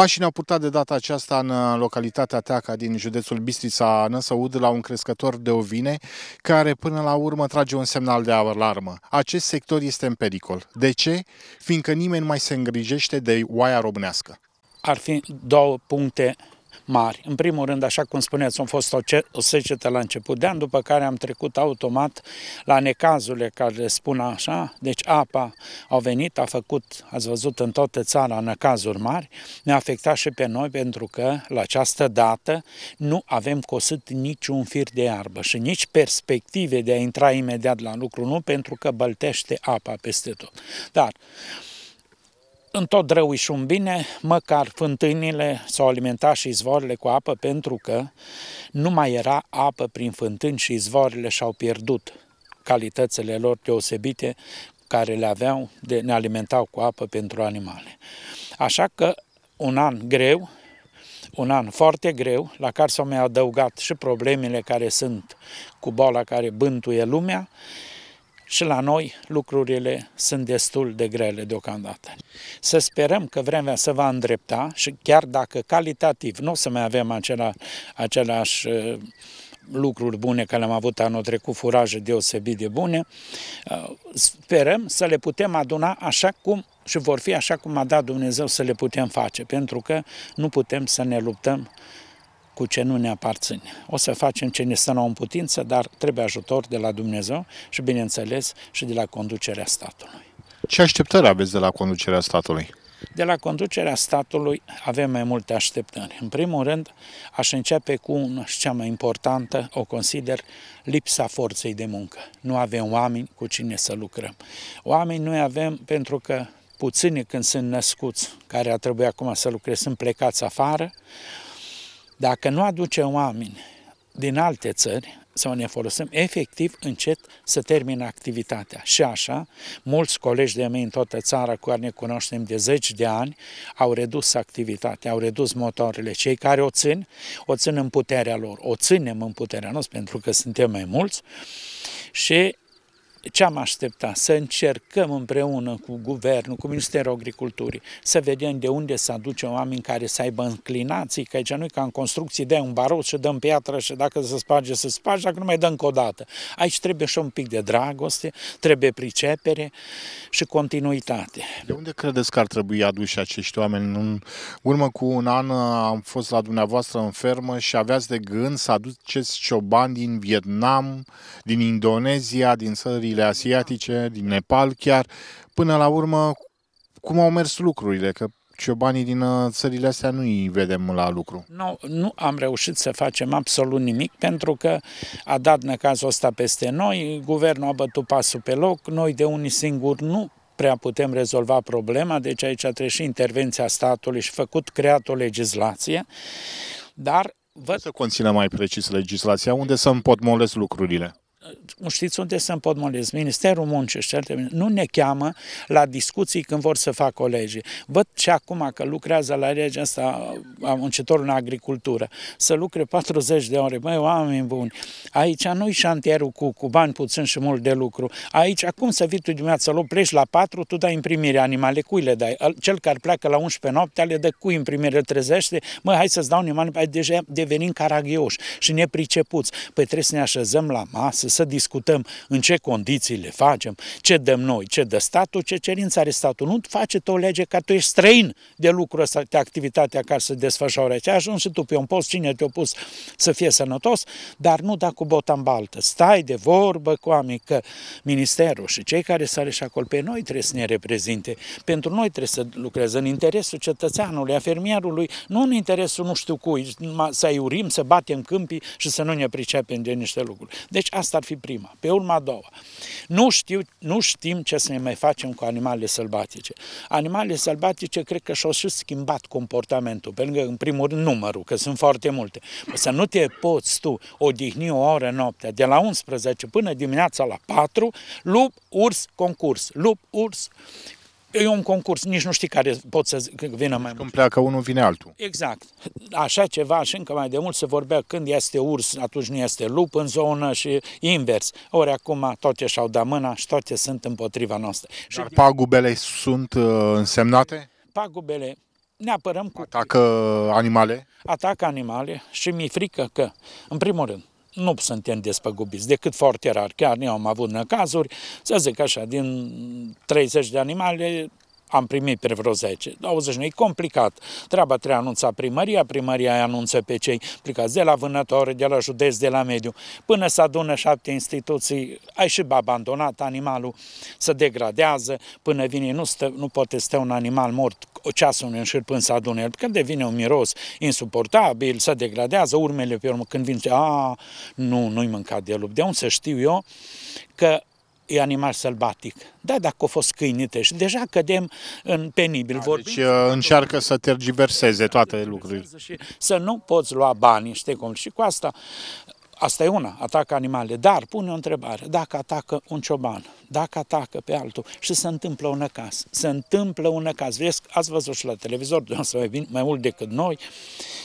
Pașii ne-au purtat de data aceasta în uh, localitatea Teaca din județul Bistrița Năsăud la un crescător de ovine care până la urmă trage un semnal de alarmă. Acest sector este în pericol. De ce? Fiindcă nimeni nu mai se îngrijește de oaia românească. Ar fi două puncte mari. În primul rând, așa cum spuneți, a fost o secetă la început de an, după care am trecut automat la necazurile care le spun așa, deci apa a venit, a făcut, ați văzut în toată țara, necazuri mari, ne-a afectat și pe noi pentru că la această dată nu avem cosit niciun fir de iarbă și nici perspective de a intra imediat la lucru, nu pentru că băltește apa peste tot. Dar în tot rău și un bine, măcar fântânile s-au alimentat și izvoarele cu apă pentru că nu mai era apă prin fântâni și izvoarele și-au pierdut calitățile lor deosebite care le aveau, de, ne alimentau cu apă pentru animale. Așa că un an greu, un an foarte greu, la care s-au mai adăugat și problemele care sunt cu boala care bântuie lumea, și la noi lucrurile sunt destul de grele deocamdată. Să sperăm că vremea se va îndrepta și chiar dacă calitativ nu o să mai avem acela, același uh, lucruri bune care le-am avut anul trecut, furaje deosebit de bune, uh, sperăm să le putem aduna așa cum și vor fi așa cum a dat Dumnezeu să le putem face, pentru că nu putem să ne luptăm cu ce nu ne aparține. O să facem ce ne stă la în putință, dar trebuie ajutor de la Dumnezeu și, bineînțeles, și de la conducerea statului. Ce așteptări aveți de la conducerea statului? De la conducerea statului avem mai multe așteptări. În primul rând, aș începe cu una și cea mai importantă, o consider lipsa forței de muncă. Nu avem oameni cu cine să lucrăm. Oameni noi avem pentru că puțini când sunt născuți, care ar trebui acum să lucreze, sunt plecați afară, dacă nu aducem oameni din alte țări să ne folosim efectiv încet să termină activitatea. Și așa, mulți colegi de mei în toată țara cu care ne cunoaștem de zeci de ani au redus activitatea, au redus motoarele. Cei care o țin, o țin în puterea lor, o ținem în puterea noastră pentru că suntem mai mulți și ce am așteptat? Să încercăm împreună cu guvernul, cu Ministerul Agriculturii, să vedem de unde să aducem oameni care să aibă înclinații, că aici nu e ca în construcții, de un barou și dăm piatră și dacă se sparge, se sparge, dacă nu mai dăm încă o dată. Aici trebuie și un pic de dragoste, trebuie pricepere și continuitate. De unde credeți că ar trebui aduși acești oameni? În urmă cu un an uh, am fost la dumneavoastră în fermă și aveați de gând să aduceți ciobani din Vietnam, din Indonezia, din țările țările asiatice, din Nepal chiar. Până la urmă, cum au mers lucrurile? Că ciobanii din uh, țările astea nu îi vedem la lucru. Nu, nu am reușit să facem absolut nimic pentru că a dat năcazul ăsta peste noi, guvernul a bătut pasul pe loc, noi de unii singuri nu prea putem rezolva problema, deci aici trebuie și intervenția statului și făcut creat o legislație, dar văd... Să conțină mai precis legislația, unde să împotmolesc lucrurile știți unde se împotmolesc? Ministerul Muncii și alte nu ne cheamă la discuții când vor să fac colegii. Văd și acum că lucrează la legea asta a muncitorului în agricultură, să lucre 40 de ore. Băi, oameni buni, aici nu-i șantierul cu, cu bani puțin și mult de lucru. Aici, acum să vii tu dimineața, l pleci la 4, tu dai imprimire animale, cui le dai? Cel care pleacă la 11 noaptea le dă cui imprimire, îl trezește, mă, hai să-ți dau animale, deja devenim caragioși și nepricepuți. Păi trebuie să ne așezăm la masă, să discutăm în ce condiții le facem, ce dăm noi, ce dă statul, ce cerințe are statul. Nu face o lege ca tu ești străin de lucrul ăsta, de activitatea care se desfășoară. aici. ajungi și tu pe un post, cine te-a pus să fie sănătos, dar nu da cu bota în baltă. Stai de vorbă cu oameni că ministerul și cei care sare și acolo pe noi trebuie să ne reprezinte. Pentru noi trebuie să lucreze în interesul cetățeanului, a fermierului, nu în interesul nu știu cui, să iurim, să batem câmpii și să nu ne pricepem de niște lucruri. Deci asta ar fi prima, pe urma a doua. Nu, știu, nu știm ce să ne mai facem cu animalele sălbatice. Animalele sălbatice cred că și-au și schimbat comportamentul, pentru că, în primul rând, numărul, că sunt foarte multe. Să nu te poți tu odihni o oră noaptea, de la 11 până dimineața la 4, lup, urs, concurs, lup, urs, E un concurs, nici nu știi care pot să vină mai deci când pleacă unul, vine altul. Exact. Așa ceva și încă mai de mult se vorbea când este urs, atunci nu este lup în zonă și invers. Ori acum toate și-au dat mâna și toate sunt împotriva noastră. Dar și pagubele sunt uh, însemnate? Pagubele ne apărăm cu... Atacă animale? Atacă animale și mi-e frică că, în primul rând, nu suntem despăgubiți, decât foarte rar. Chiar ne am avut în cazuri, să zic așa, din 30 de animale, am primit pe vreo 10. 20 nu e complicat. Treaba trebuie anunța primăria, primăria îi anunță pe cei plicați de la vânători, de la județ, de la mediu. Până să adună șapte instituții, ai și abandonat animalul, se degradează, până vine, nu, stă, nu poate stă un animal mort ceasul în șir până să adune el, că devine un miros insuportabil, se degradează urmele pe urmă, când vin, a, nu, nu-i mâncat de lup. De unde să știu eu că e animal sălbatic. Da, dacă au fost câinite și deja cădem în penibil. Da, deci uh, încearcă să tergiverseze toate lucrurile. Și să nu poți lua banii, știi cum? Și cu asta, asta e una, atacă animale. Dar pune o întrebare, dacă atacă un cioban, dacă atacă pe altul și se întâmplă un caz, se întâmplă un caz. Vezi, ați văzut și la televizor, să mai, bine, mai mult decât noi,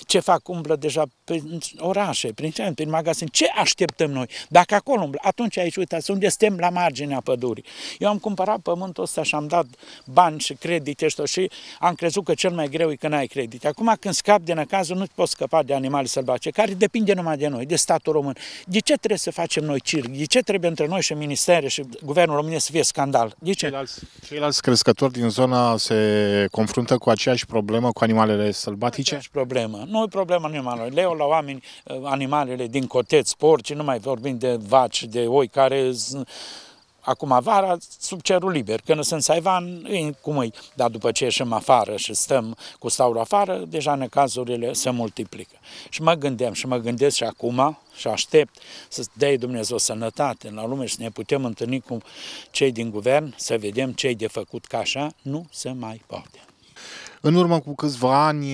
ce fac, umblă deja prin orașe, prin centru, prin magazin, ce așteptăm noi? Dacă acolo umblă, atunci aici, uitați, unde suntem la marginea pădurii. Eu am cumpărat pământul ăsta și am dat bani și credite și, și am crezut că cel mai greu e că ai credite. Acum când scap din acasă, nu poți scăpa de animale sălbatice, care depinde numai de noi, de statul român. De ce trebuie să facem noi circ? De ce trebuie între noi și ministere și guvernul guvernul României să fie scandal. De ce? Ceilalți, ceilalți crescători din zona se confruntă cu aceeași problemă cu animalele sălbatice? Aceeași problemă. Nu e problema animalelor. Le la oameni uh, animalele din coteți, porci, nu mai vorbim de vaci, de oi care Acum vara, sub cerul liber, când sunt saivan, cum îi, dar după ce ieșim afară și stăm cu staul afară, deja necazurile se multiplică. Și mă gândeam și mă gândesc și acum și aștept să dea Dumnezeu sănătate la lume și să ne putem întâlni cu cei din guvern, să vedem ce de făcut, ca așa nu se mai poate. În urmă cu câțiva ani,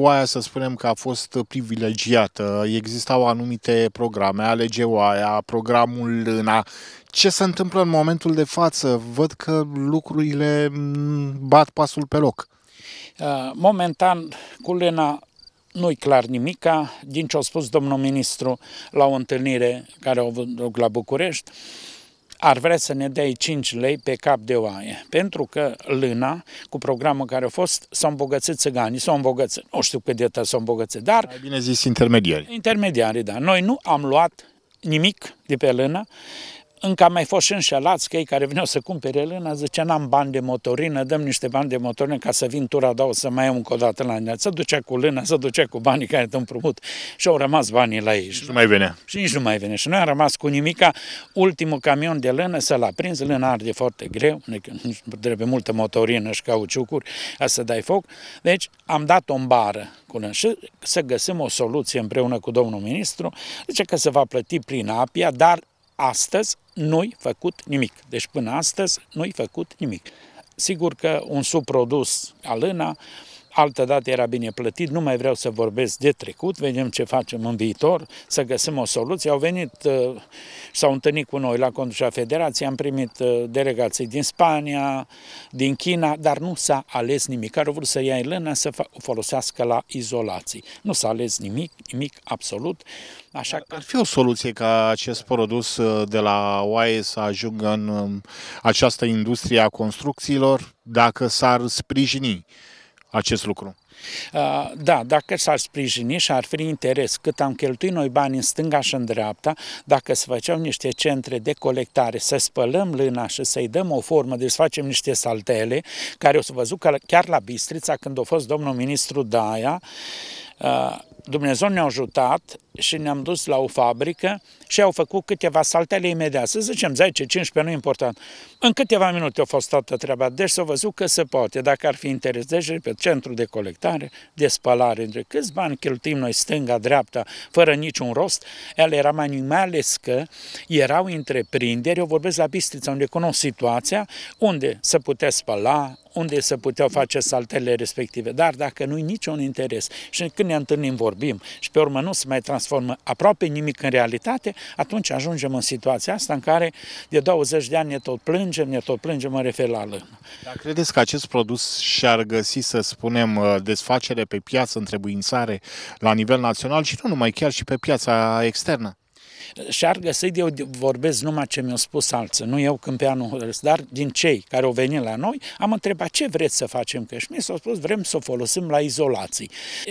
oaia să spunem că a fost privilegiată, existau anumite programe, alege oaia, programul lâna. Ce se întâmplă în momentul de față? Văd că lucrurile mm, bat pasul pe loc. Uh, momentan, cu lâna nu-i clar nimica, din ce a spus domnul ministru la o întâlnire care a avut loc la București, ar vrea să ne dea 5 lei pe cap de oaie, pentru că lâna, cu programul care a fost, s-au îmbogățit țăganii, s-au îmbogățit, nu știu cât de tăi s-au îmbogățit, dar... Mai bine zis intermediari. Intermediari, da. Noi nu am luat nimic de pe lână, încă am mai fost și înșelați că ei care veneau să cumpere lână, zicea, n-am bani de motorină, dăm niște bani de motorină ca să vin tura, dau să mai iau încă o dată la ea. Să ducea cu lână, să ducea cu banii care te împrumut și au rămas banii la ei. Și nu mai venea. Și nici nu mai venea. Și noi am rămas cu nimica, ultimul camion de lână să-l aprins, lână arde foarte greu, trebuie multă motorină și cauciucuri, ca să dai foc. Deci am dat o bară cu lână și să găsim o soluție împreună cu domnul ministru, zice că se va plăti prin apia, dar astăzi nu-i făcut nimic. Deci până astăzi nu-i făcut nimic. Sigur că un subprodus, alâna, altă dată era bine plătit, nu mai vreau să vorbesc de trecut, vedem ce facem în viitor, să găsim o soluție. Au venit, uh, s-au întâlnit cu noi la conducerea Federației, am primit uh, delegații din Spania, din China, dar nu s-a ales nimic. Care au vrut să ia Elena să o folosească la izolații. Nu s-a ales nimic, nimic absolut. Așa că... Ar fi o soluție ca acest produs uh, de la OAE să ajungă în um, această industrie a construcțiilor dacă s-ar sprijini acest lucru. Uh, da, dacă s-ar sprijini și ar fi interes cât am cheltuit noi bani în stânga și în dreapta, dacă se facem niște centre de colectare, să spălăm lâna și să-i dăm o formă, deci să facem niște saltele, care o să văzut că chiar la Bistrița, când a fost domnul ministru Daia, uh, Dumnezeu ne-a ajutat, și ne-am dus la o fabrică și au făcut câteva saltele imediat, să zicem 10, 15, nu important. În câteva minute a fost toată treaba, deci s-a văzut că se poate, dacă ar fi interes, deci pe centru de colectare, de spălare, de câți bani cheltuim noi stânga-dreapta, fără niciun rost, ele erau mai ales că erau întreprinderi, eu vorbesc la Bistrița, unde cunosc situația, unde se putea spăla, unde se puteau face saltele respective, dar dacă nu-i niciun interes și când ne întâlnim vorbim și pe urmă nu se mai trans transformă aproape nimic în realitate, atunci ajungem în situația asta în care de 20 de ani ne tot plângem, ne tot plângem, mă refer la lână. Dar credeți că acest produs și-ar găsi, să spunem, uh, desfacere pe piață, întrebuințare la nivel național și nu numai, chiar și pe piața externă? Și ar găsi, eu vorbesc numai ce mi-au spus alții, nu eu anul dar din cei care au venit la noi, am întrebat ce vreți să facem mi s-au spus vrem să o folosim la izolații.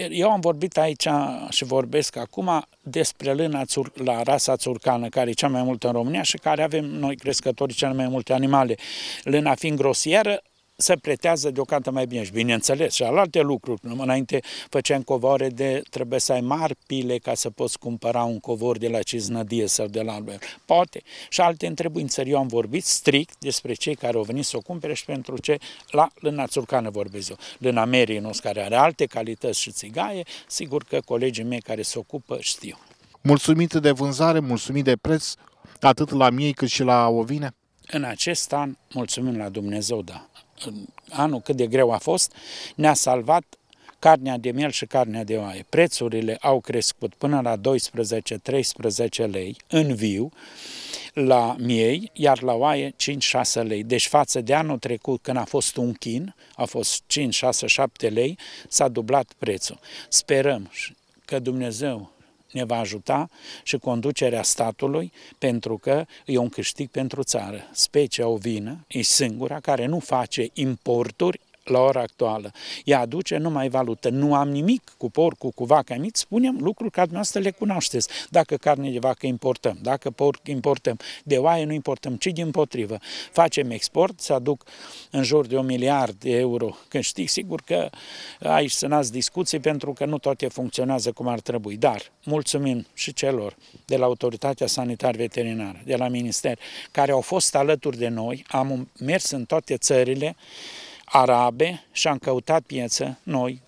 Eu am vorbit aici și vorbesc acum despre lâna la rasa țurcană, care e cea mai multă în România și care avem noi crescătorii cele mai multe animale. Lâna fiind grosieră, se pretează deocamdată mai bine. Și bineînțeles, și alte lucruri. Înainte făceam covoare de trebuie să ai mari pile ca să poți cumpăra un covor de la Ciznădie sau de la Albert. Poate. Și alte întrebări. Eu am vorbit strict despre cei care au venit să o cumpere și pentru ce la Lâna Țurcană vorbesc eu. Lâna Merinus, care are alte calități și țigaie, sigur că colegii mei care se ocupă știu. Mulțumit de vânzare, mulțumit de preț, atât la miei cât și la ovine? În acest an, mulțumim la Dumnezeu, da anul cât de greu a fost, ne-a salvat carnea de miel și carnea de oaie. Prețurile au crescut până la 12-13 lei în viu la miei, iar la oaie 5-6 lei. Deci față de anul trecut, când a fost un chin, a fost 5-6-7 lei, s-a dublat prețul. Sperăm că Dumnezeu ne va ajuta și conducerea statului, pentru că e un câștig pentru țară. Specia ovină e singura care nu face importuri la ora actuală. Ea aduce numai valută. Nu am nimic cu porcul, cu vaca mici, spunem lucruri ca dumneavoastră le cunoașteți. Dacă carne de vacă importăm, dacă porc importăm, de oaie nu importăm, ci din potrivă. Facem export, se aduc în jur de un miliard de euro. Când știi, sigur că aici să nați discuții pentru că nu toate funcționează cum ar trebui. Dar mulțumim și celor de la Autoritatea Sanitar Veterinară, de la Minister, care au fost alături de noi, am mers în toate țările, arabe și am căutat piețe noi,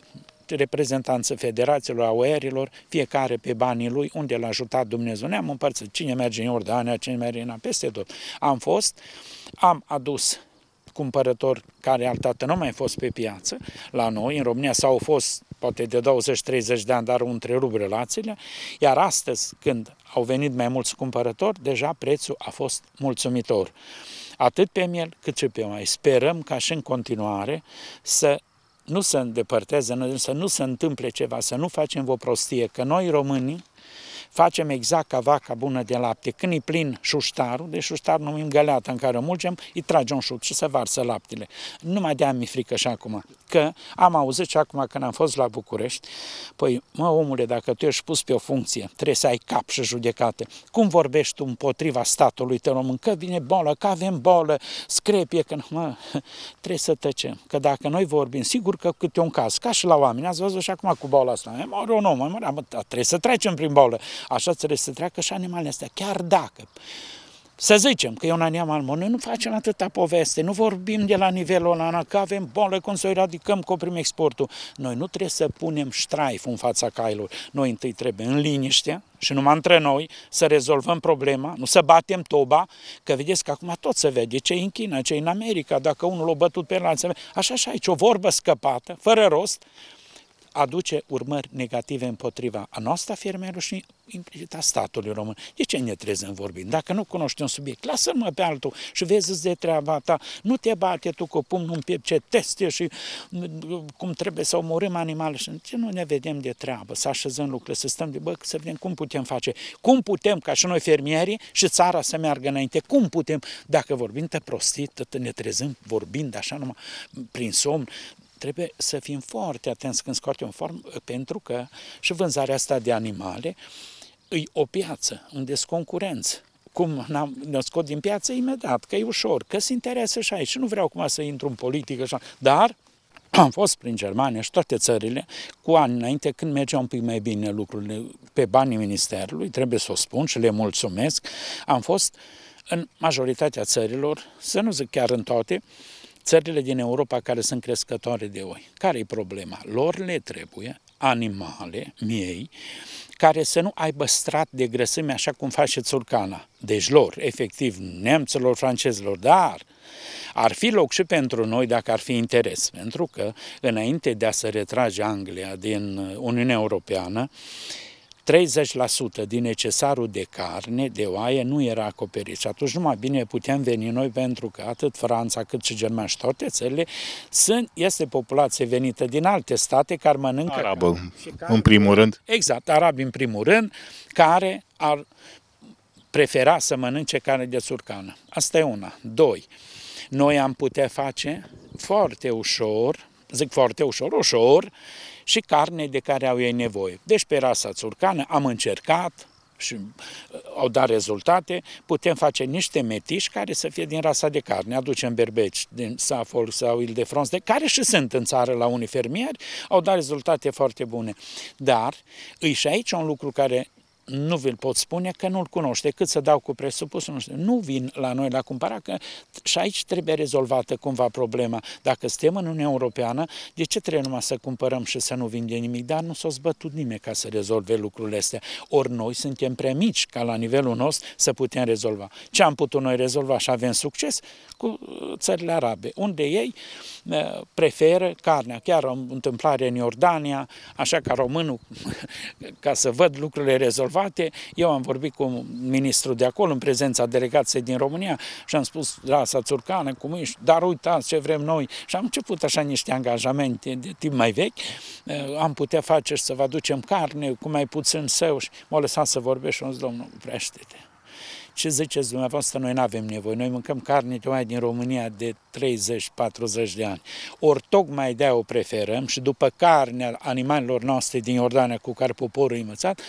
reprezentanță federațiilor, a oerilor, fiecare pe banii lui, unde l-a ajutat Dumnezeu. Ne-am împărțit cine merge în Iordania, cine merge în peste tot. Am fost, am adus cumpărători care altată nu mai fost pe piață la noi, în România sau au fost poate de 20-30 de ani, dar au întrerupt relațiile, iar astăzi, când au venit mai mulți cumpărători, deja prețul a fost mulțumitor atât pe miel cât și pe mai. Sperăm ca și în continuare să nu se îndepărteze, să nu se întâmple ceva, să nu facem o prostie, că noi românii facem exact ca vaca bună de lapte. Când e plin șuștarul, de șuștar numim găleată în care o mulgem, îi trage un și se varsă laptele. mai de mi frică și acum, că am auzit și acum când am fost la București, păi, mă, omule, dacă tu ești pus pe o funcție, trebuie să ai cap și judecată. Cum vorbești tu împotriva statului tău român? Că vine bolă, că avem bolă, screpie, că mă, trebuie să tăcem. Că dacă noi vorbim, sigur că câte un caz, ca și la oameni, ați văzut și acum cu boala asta, mai mare un om, mai mare, trebuie să trecem prin bolă. Așa trebuie să treacă și animalele astea. Chiar dacă să zicem că e un animal noi nu facem atâta poveste, nu vorbim de la nivelul ăla, că avem bolă, cum să o eradicăm, că oprim exportul. Noi nu trebuie să punem ștraif în fața cailor. Noi întâi trebuie în liniște și numai între noi să rezolvăm problema, nu să batem toba, că vedeți că acum tot se vede, ce în China, ce în America, dacă unul l-a bătut pe el, așa și aici, o vorbă scăpată, fără rost, aduce urmări negative împotriva a noastră, a și implicit a statului român. De ce ne să vorbind? Dacă nu cunoști un subiect, lasă-mă pe altul și vezi de treaba ta. Nu te bate tu cu pumnul în piept ce teste și mm, cum trebuie să omorâm animale. Și ce nu ne vedem de treabă? Să așezăm lucrurile, să stăm de bă, să vedem cum putem face. Cum putem ca și noi fermierii și țara să meargă înainte? Cum putem? Dacă vorbim te prostit, ne trezăm vorbind așa numai prin somn, Trebuie să fim foarte atenți când scoatem farm, pentru că și vânzarea asta de animale îi o piață unde sunt concurenți. cum ne-o scot din piață imediat, că e ușor, că se interesă și aici. nu vreau acum să intru în politică, așa, dar am fost prin Germania și toate țările cu ani înainte când mergeau un pic mai bine lucrurile pe banii ministerului, trebuie să o spun și le mulțumesc, am fost în majoritatea țărilor, să nu zic chiar în toate, țările din Europa care sunt crescătoare de oi. Care e problema? Lor le trebuie animale, miei, care să nu aibă strat de grăsime așa cum face țurcana. Deci lor, efectiv, nemților, francezilor, dar ar fi loc și pentru noi dacă ar fi interes, pentru că înainte de a se retrage Anglia din Uniunea Europeană, 30% din necesarul de carne, de oaie, nu era acoperit. Și atunci numai bine puteam veni noi pentru că atât Franța cât și Germania și toate țările sunt, este populație venită din alte state care mănâncă... Arabă, care, în primul rând. Exact, arabi în primul rând, care ar prefera să mănânce carne de surcană. Asta e una. Doi, noi am putea face foarte ușor, zic foarte ușor, ușor, și carne de care au ei nevoie. Deci pe rasa țurcană am încercat și uh, au dat rezultate, putem face niște metiși care să fie din rasa de carne. Aducem berbeci din Safol sau Ildefrons, de care și sunt în țară la unii fermieri, au dat rezultate foarte bune. Dar îi și aici un lucru care nu vi-l pot spune că nu-l cunoște, cât să dau cu presupusul, nu știu. Nu vin la noi la cumpărat, că și aici trebuie rezolvată cumva problema. Dacă suntem în Uniunea Europeană, de ce trebuie numai să cumpărăm și să nu vindem nimic? Dar nu s-a zbătut nimeni ca să rezolve lucrurile astea. Ori noi suntem prea mici ca la nivelul nostru să putem rezolva. Ce am putut noi rezolva și avem succes? Cu uh, țările arabe, unde ei uh, preferă carnea. Chiar o întâmplare în Iordania, așa ca românul, ca să văd lucrurile rezolvate, rezolvate. Eu am vorbit cu ministrul de acolo, în prezența delegației din România și am spus, lasă țurcană, cum ești, dar uitați ce vrem noi. Și am început așa niște angajamente de timp mai vechi, eh, am putea face și să vă aducem carne cu mai puțin său și m-a lăsat să vorbesc și am zis, domnul, oprește-te. Ce ziceți dumneavoastră, noi nu avem nevoie, noi mâncăm carne tocmai din România de 30-40 de ani. Ori tocmai de o preferăm și după carnea animalelor noastre din Iordania cu care poporul e învățat,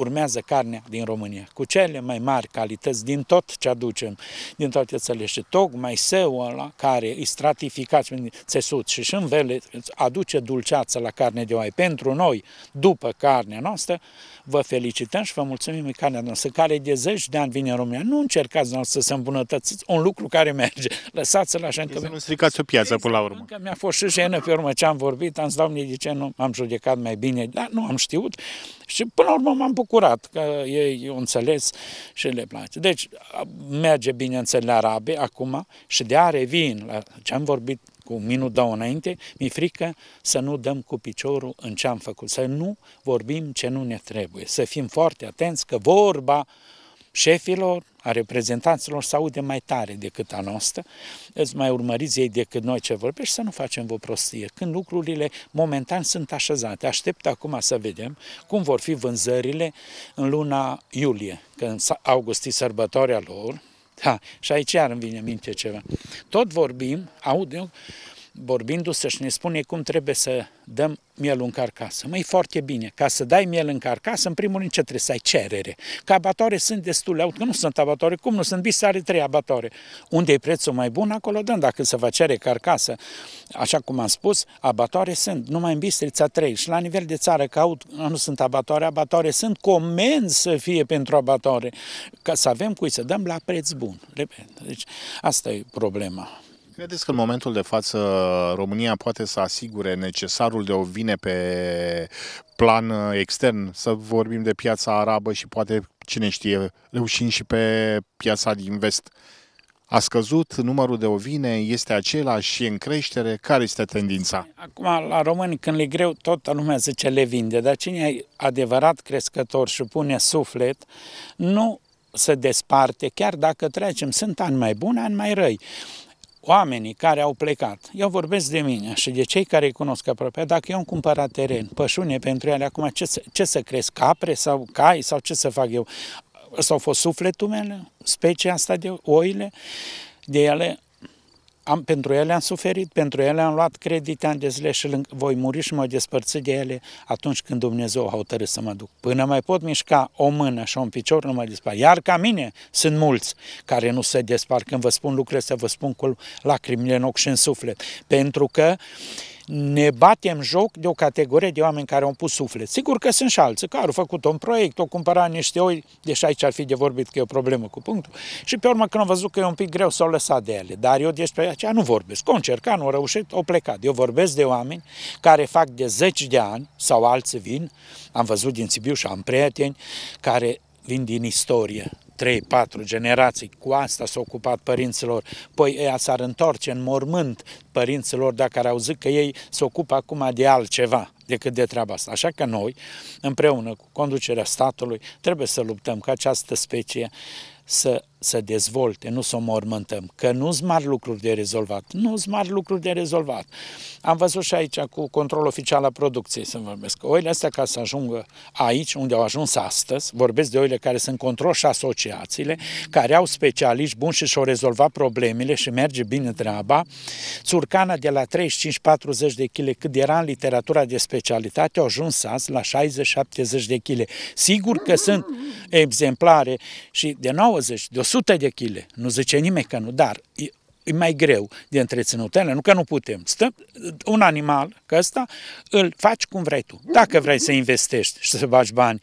urmează carnea din România, cu cele mai mari calități din tot ce aducem, din toate țările și tocmai seul ăla care e stratificat în țesut și și în vele aduce dulceață la carne de oaie pentru noi, după carnea noastră, vă felicităm și vă mulțumim în carnea noastră, care de zeci de ani vine în România. Nu încercați noastră să îmbunătățiți un lucru care merge. Lăsați-l așa. Încă... nu stricați o piață până la urmă. mi-a fost și jenă pe urmă ce am vorbit, am zis, doamne, de ce nu am judecat mai bine, dar nu am știut și până la urmă m-am bucurat curat, că ei au înțeles și le place. Deci merge bineînțeles la arabe acum și de a revin la ce am vorbit cu minut două înainte, mi frică să nu dăm cu piciorul în ce am făcut, să nu vorbim ce nu ne trebuie, să fim foarte atenți că vorba șefilor a reprezentanților să aude mai tare decât a noastră, îți mai urmăriți ei decât noi ce vorbești, să nu facem vă prostie. Când lucrurile momentan sunt așezate, aștept acum să vedem cum vor fi vânzările în luna iulie, când august e sărbătoarea lor, da, și aici iar îmi vine minte ceva. Tot vorbim, aud eu, vorbindu-se și ne spune cum trebuie să dăm mielul în carcasă. Mai foarte bine, ca să dai miel în carcasă, în primul rând ce trebuie să ai cerere. Că abatoare sunt destule, aud că nu sunt abatoare, cum nu sunt, Bista are trei abatoare. Unde e prețul mai bun, acolo dăm, dacă se va cere carcasă. Așa cum am spus, abatoare sunt, numai în Bistrița trei. Și la nivel de țară, că aud, nu sunt abatoare, abatoare sunt, comenzi să fie pentru abatoare, ca să avem cui să dăm la preț bun. Repet, deci asta e problema. Credeți că în momentul de față România poate să asigure necesarul de ovine pe plan uh, extern? Să vorbim de piața arabă și poate, cine știe, reușim și pe piața din vest. A scăzut numărul de ovine, este același și în creștere? Care este tendința? Acum, la români, când le greu, tot lumea zice le vinde, dar cine e adevărat crescător și pune suflet, nu se desparte, chiar dacă trecem, sunt ani mai buni, ani mai răi oamenii care au plecat, eu vorbesc de mine și de cei care îi cunosc aproape, dacă eu am cumpărat teren, pășune pentru ele, acum ce să, ce să cresc, capre sau cai sau ce să fac eu? Ăsta au fost sufletul meu, specia asta de oile, de ele, am, pentru ele am suferit, pentru ele am luat credite ani de zile și voi muri și mă despărți de ele atunci când Dumnezeu a hotărât să mă duc. Până mai pot mișca o mână și un picior, nu mă dispar. Iar ca mine sunt mulți care nu se despar. Când vă spun lucrurile să vă spun cu lacrimile în ochi și în suflet. Pentru că uh, ne batem joc de o categorie de oameni care au pus suflet. Sigur că sunt și alții care au făcut un proiect, au cumpărat niște oi, deși aici ar fi de vorbit că e o problemă cu punctul, și pe urmă când am văzut că e un pic greu, s-au lăsat de ele. Dar eu despre aceea nu vorbesc. Au încercat, nu au reușit, au plecat. Eu vorbesc de oameni care fac de zeci de ani, sau alții vin, am văzut din Sibiu și am prieteni care vin din istorie, trei, patru generații. Cu asta s-a ocupat părinților. Păi ea s-ar întoarce în mormânt părinților dacă ar auzi că ei se ocupă acum de altceva decât de treaba asta. Așa că noi, împreună cu conducerea statului, trebuie să luptăm ca această specie să să dezvolte, nu să o mormântăm. Că nu sunt mari lucruri de rezolvat. Nu sunt mari lucruri de rezolvat. Am văzut și aici cu control oficial al producției să vorbesc. Oile astea ca să ajungă aici, unde au ajuns astăzi, vorbesc de oile care sunt control și asociațiile, care au specialiști buni și și-au rezolvat problemele și merge bine treaba. Țurcana de la 35-40 de kg, cât era în literatura de specialitate, au ajuns azi la 60-70 de kg. Sigur că sunt exemplare și de 90, de 100 de chile. Nu zice nimeni că nu, dar e mai greu de întreținut. ele, Nu că nu putem. Stă un animal ca ăsta îl faci cum vrei tu. Dacă vrei să investești și să faci bani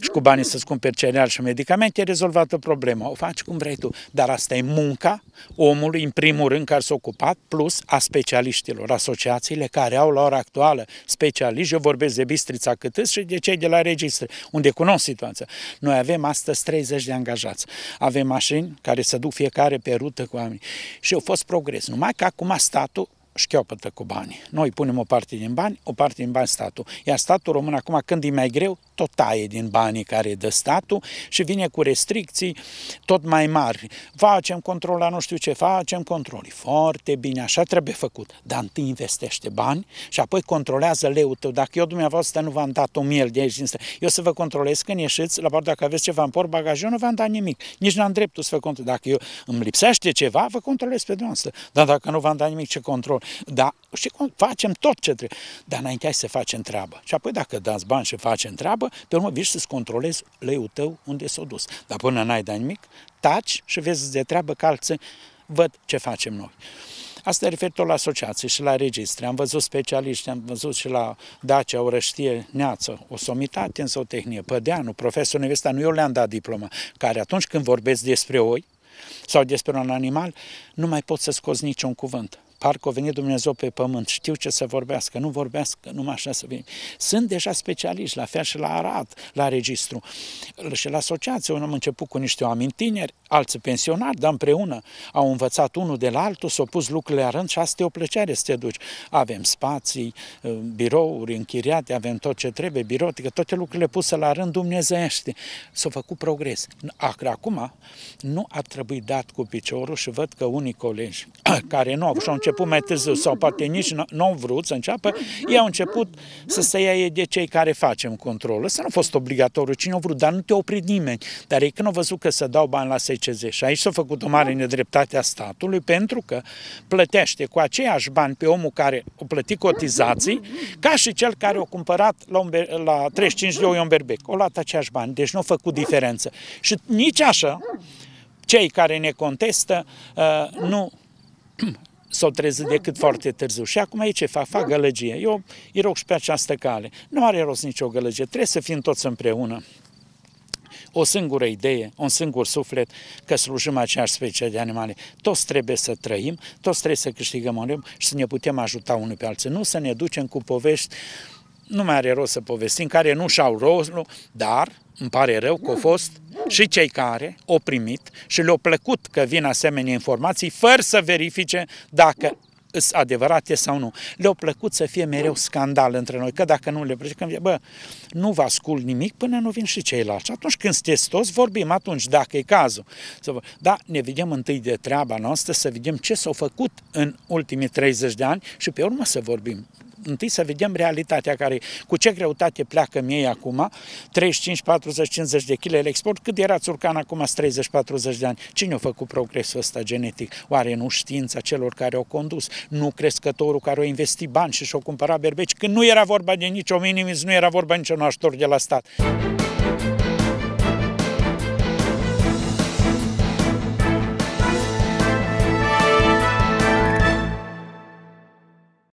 și cu banii să-ți cumperi cereal și medicamente, e rezolvată problema. O faci cum vrei tu. Dar asta e munca omului, în primul rând, care s-a ocupat, plus a specialiștilor, asociațiile care au la ora actuală specialiști. Eu vorbesc de Bistrița cât și de cei de la registre, unde cunosc situația. Noi avem astăzi 30 de angajați. Avem mașini care se duc fiecare pe rută cu oameni. Și a fost progres, numai că acum statul șchiopătă cu bani. Noi punem o parte din bani, o parte din bani statul. Iar statul român acum, când e mai greu, tot taie din banii care dă statul și vine cu restricții tot mai mari. Facem control la nu știu ce, facem control. Foarte bine, așa trebuie făcut. Dar întâi investește bani și apoi controlează leul tău. Dacă eu dumneavoastră nu v-am dat o miel de aici din stă, eu să vă controlez când ieșiți, la part dacă aveți ceva în port bagaj, eu nu v-am dat nimic. Nici n-am dreptul să vă controlez. Dacă eu îmi lipsește ceva, vă controlez pe dumneavoastră. Dar dacă nu v-am dat nimic, ce control? Da, și facem tot ce trebuie. Dar înainte să facem treaba. Și apoi dacă dați bani și facem treabă, pe urmă vii să-ți controlezi leiul tău unde s-a dus. Dar până n-ai dat nimic, taci și vezi de treabă că alții văd ce facem noi. Asta referitor la asociații și la registre. Am văzut specialiști, am văzut și la Dacia, Orăștie, Neață, o somitate în zootehnie, Pădeanu, profesor universitar, nu eu le-am dat diploma, care atunci când vorbesc despre oi sau despre un animal, nu mai pot să scoți niciun cuvânt. Parcă a venit Dumnezeu pe pământ, știu ce să vorbească, nu vorbească, numai așa să vin. Sunt deja specialiști, la fel și la Arad, la registru. Și la asociație am început cu niște oameni tineri, alții pensionari, dar împreună au învățat unul de la altul, s-au pus lucrurile la rând și asta e o plăcere să te duci. Avem spații, uh, birouri închiriate, avem tot ce trebuie, birotică, toate lucrurile puse la rând dumnezeiește. S-a făcut progres. Acum nu ar trebui dat cu piciorul și văd că unii colegi care nu au și început mai târziu sau poate nici nu au vrut să înceapă, ei au început să se ia de cei care facem controlul. Să nu a fost obligatoriu, cine au vrut, dar nu te opri nimeni. Dar ei când au văzut că se dau bani la SCZ și aici s-a făcut o mare nedreptate a statului pentru că plătește cu aceiași bani pe omul care o plătit cotizații ca și cel care o cumpărat la, la 35 de oi un berbec. O luat aceiași bani, deci nu a făcut diferență. Și nici așa, cei care ne contestă uh, nu s-au trezit da, decât da. foarte târziu. Și acum ei ce fac? Fac da. gălăgie. Eu îi rog și pe această cale. Nu are rost nicio gălăgie, trebuie să fim toți împreună. O singură idee, un singur suflet, că slujim aceeași specie de animale. Toți trebuie să trăim, toți trebuie să câștigăm un și să ne putem ajuta unul pe alții. Nu să ne ducem cu povești nu mai are rost să povestim, care nu și-au rostul, dar îmi pare rău că au fost și cei care au primit și le-au plăcut că vin asemenea informații fără să verifice dacă sunt adevărate sau nu. Le-au plăcut să fie mereu scandal între noi, că dacă nu le că bă, nu vă ascult nimic până nu vin și ceilalți. Atunci când sunteți toți, vorbim atunci, dacă e cazul. Da, ne vedem întâi de treaba noastră, să vedem ce s au făcut în ultimii 30 de ani și pe urmă să vorbim întâi să vedem realitatea care, cu ce greutate pleacă mie acum, 35, 40, 50 de kg export, cât era țurcan acum 30-40 de ani. Cine a făcut progresul ăsta genetic? Oare nu știința celor care au condus? Nu crescătorul care a investit bani și și-a cumpărat berbeci? Când nu era vorba de nicio minimis, nu era vorba nicio ajutor de la stat.